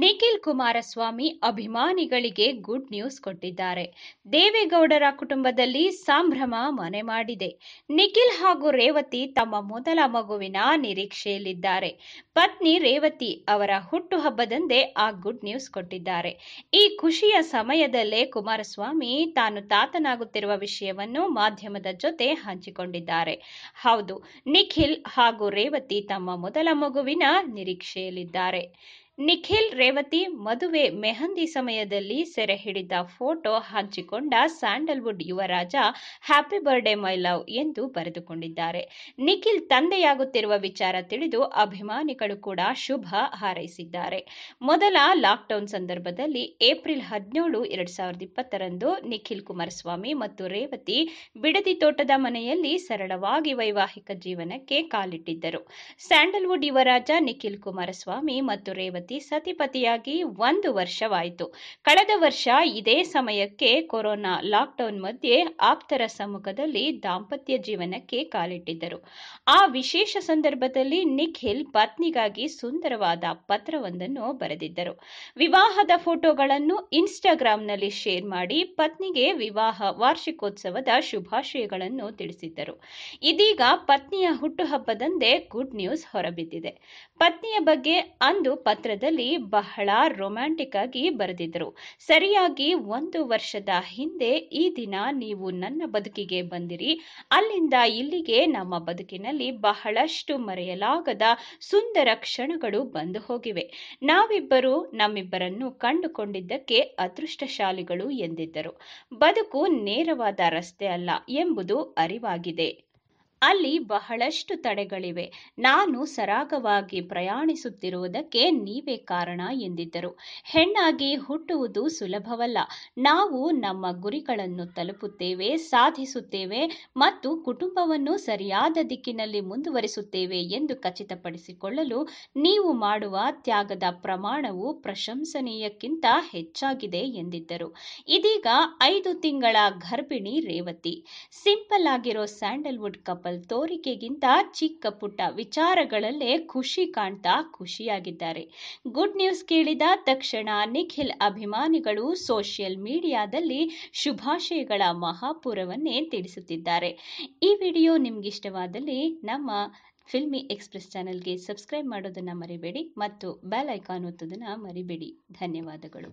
ನಿಖಿಲ್ ಕುಮಾರಸ್ವಾಮಿ ಅಭಿಮಾನಿಗಳಿಗೆ good news ಕೊಟ್ಟಿದ್ದಾರೆ ದೇವೇಗೌಡರ ಕುಟುಂಬದಲ್ಲಿ ಸಂಭ್ರಮ ಮನೆ ಮಾಡಿದೆ ನಿಖಿಲ್ ಹಾಗೂ ರೇವತಿ ತಮ್ಮ ಮೊದಲ ಮಗುವಿನ ನಿರೀಕ್ಷೆಯಲ್ಲಿದ್ದಾರೆ ಪತ್ನಿ ರೇವತಿ ಅವರ ಹುಟ್ಟುಹಬ್ಬದಂದೇ ಆ ಗುಡ್ ನ್ಯೂಸ್ ಕೊಟ್ಟಿದ್ದಾರೆ ಈ ಖುಷಿಯ ಸಮಯದಲ್ಲೇ ಕುಮಾರಸ್ವಾಮಿ ತಾನು ತಾತನಾಗುತ್ತಿರುವ ವಿಷಯವನ್ನು ಮಾಧ್ಯಮದ ಜೊತೆ ಹಂಚಿಕೊಂಡಿದ್ದಾರೆ ಹೌದು ನಿಖಿಲ್ ಹಾಗೂ ರೇವತಿ ತಮ್ಮ ಮೊದಲ ಮಗುವಿನ ನಿರೀಕ್ಷೆಯಲ್ಲಿದ್ದಾರೆ ನಿಖಿಲ್ ರೇವತಿ ಮದುವೆ ಮೆಹಂದಿ ಸಮಯದಲ್ಲಿ ಸೆರೆ ಹಿಡಿದ ಫೋಟೋ ಹಂಚಿಕೊಂಡ ಸ್ಯಾಂಡಲ್ವುಡ್ ಯುವರಾಜ ಹ್ಯಾಪಿ ಬರ್ಡೇ ಮೈ ಲವ್ ಎಂದು ಬರೆದುಕೊಂಡಿದ್ದಾರೆ ನಿಖಿಲ್ ತಂದೆಯಾಗುತ್ತಿರುವ ವಿಚಾರ ತಿಳಿದು ಅಭಿಮಾನಿಗಳು ಕೂಡ ಶುಭ ಹಾರೈಸಿದ್ದಾರೆ ಮೊದಲ ಲಾಕ್ಡೌನ್ ಸಂದರ್ಭದಲ್ಲಿ ಏಪ್ರಿಲ್ ಹದಿನೇಳು ಎರಡ್ ಸಾವಿರದ ಇಪ್ಪತ್ತರಂದು ನಿಖಿಲ್ ಕುಮಾರಸ್ವಾಮಿ ಮತ್ತು ರೇವತಿ ಬಿಡದಿ ತೋಟದ ಮನೆಯಲ್ಲಿ ಸರಳವಾಗಿ ವೈವಾಹಿಕ ಜೀವನಕ್ಕೆ ಕಾಲಿಟ್ಟಿದ್ದರು ಸ್ಯಾಂಡಲ್ವುಡ್ ಯುವರಾಜ ನಿಖಿಲ್ ಕುಮಾರಸ್ವಾಮಿ ಮತ್ತು ರೇವತಿ ಜಯಂತಿ ಸತಿಪತಿಯಾಗಿ ಒಂದು ವರ್ಷವಾಯಿತು ಕಳೆದ ವರ್ಷ ಇದೇ ಸಮಯಕ್ಕೆ ಕೊರೋನಾ ಲಾಕ್ಡೌನ್ ಮಧ್ಯೆ ಆಪ್ತರ ಸಮ್ಮುಖದಲ್ಲಿ ದಾಂಪತ್ಯ ಜೀವನಕ್ಕೆ ಕಾಲಿಟ್ಟಿದ್ದರು ಆ ವಿಶೇಷ ಸಂದರ್ಭದಲ್ಲಿ ನಿಖಿಲ್ ಪತ್ನಿಗಾಗಿ ಸುಂದರವಾದ ಪತ್ರವೊಂದನ್ನು ಬರೆದಿದ್ದರು ವಿವಾಹದ ಫೋಟೋಗಳನ್ನು ಇನ್ಸ್ಟಾಗ್ರಾಂನಲ್ಲಿ ಶೇರ್ ಮಾಡಿ ಪತ್ನಿಗೆ ವಿವಾಹ ವಾರ್ಷಿಕೋತ್ಸವದ ಶುಭಾಶಯಗಳನ್ನು ತಿಳಿಸಿದ್ದರು ಇದೀಗ ಪತ್ನಿಯ ಹುಟ್ಟುಹಬ್ಬದಂದೇ ಗುಡ್ ನ್ಯೂಸ್ ಹೊರಬಿದ್ದಿದೆ ಪತ್ನಿಯ ಬಗ್ಗೆ ಅಂದು ಪತ್ರ ಕಾಲದಲ್ಲಿ ಬಹಳ ರೊಮ್ಯಾಂಟಿಕ್ ಆಗಿ ಬರೆದಿದ್ದರು ಸರಿಯಾಗಿ ಒಂದು ವರ್ಷದ ಹಿಂದೆ ಈ ದಿನ ನೀವು ನನ್ನ ಬದುಕಿಗೆ ಬಂದಿರಿ ಅಲ್ಲಿಂದ ಇಲ್ಲಿಗೆ ನಮ್ಮ ಬದುಕಿನಲ್ಲಿ ಬಹಳಷ್ಟು ಮರೆಯಲಾಗದ ಸುಂದರ ಕ್ಷಣಗಳು ಬಂದು ಹೋಗಿವೆ ನಾವಿಬ್ಬರು ನಮ್ಮಿಬ್ಬರನ್ನು ಕಂಡುಕೊಂಡಿದ್ದಕ್ಕೆ ಅದೃಷ್ಟಶಾಲಿಗಳು ಎಂದಿದ್ದರು ಬದುಕು ನೇರವಾದ ರಸ್ತೆ ಅಲ್ಲ ಎಂಬುದು ಅರಿವಾಗಿದೆ ಅಲ್ಲಿ ಬಹಳಷ್ಟು ತಡೆಗಳಿವೆ ನಾನು ಸರಾಗವಾಗಿ ಪ್ರಯಾಣಿಸುತ್ತಿರುವುದಕ್ಕೆ ನೀವೇ ಕಾರಣ ಎಂದಿದ್ದರು ಹೆಣ್ಣಾಗಿ ಹುಟ್ಟುವುದು ಸುಲಭವಲ್ಲ ನಾವು ನಮ್ಮ ಗುರಿಗಳನ್ನು ತಲುಪುತ್ತೇವೆ ಸಾಧಿಸುತ್ತೇವೆ ಮತ್ತು ಕುಟುಂಬವನ್ನು ಸರಿಯಾದ ದಿಕ್ಕಿನಲ್ಲಿ ಮುಂದುವರಿಸುತ್ತೇವೆ ಎಂದು ಖಚಿತಪಡಿಸಿಕೊಳ್ಳಲು ನೀವು ಮಾಡುವ ತ್ಯಾಗದ ಪ್ರಮಾಣವು ಪ್ರಶಂಸನೀಯಕ್ಕಿಂತ ಹೆಚ್ಚಾಗಿದೆ ಎಂದಿದ್ದರು ಇದೀಗ ಐದು ತಿಂಗಳ ಗರ್ಭಿಣಿ ರೇವತಿ ಸಿಂಪಲ್ ಆಗಿರೋ ಸ್ಯಾಂಡಲ್ವುಡ್ ಕಪ್ ಸಿಂಪಲ್ ತೋರಿಕೆಗಿಂತ ಚಿಕ್ಕ ಪುಟ್ಟ ವಿಚಾರಗಳಲ್ಲೇ ಖುಷಿ ಕಾಣ್ತಾ ಖುಷಿಯಾಗಿದ್ದಾರೆ ಗುಡ್ ನ್ಯೂಸ್ ಕೇಳಿದ ತಕ್ಷಣ ನಿಖಿಲ್ ಅಭಿಮಾನಿಗಳು ಸೋಷಿಯಲ್ ಮೀಡಿಯಾದಲ್ಲಿ ಶುಭಾಶಯಗಳ ಮಹಾಪುರವನ್ನೇ ತಿಳಿಸುತ್ತಿದ್ದಾರೆ ಈ ವಿಡಿಯೋ ನಿಮ್ಗಿಷ್ಟವಾದಲ್ಲಿ ನಮ್ಮ ಫಿಲ್ಮಿ ಎಕ್ಸ್ಪ್ರೆಸ್ ಚಾನೆಲ್ಗೆ ಸಬ್ಸ್ಕ್ರೈಬ್ ಮಾಡೋದನ್ನು ಮರಿಬೇಡಿ ಮತ್ತು ಬೆಲ್ ಐಕಾನ್ ಒತ್ತೋದನ್ನು ಮರಿಬೇಡಿ ಧನ್ಯವಾದಗಳು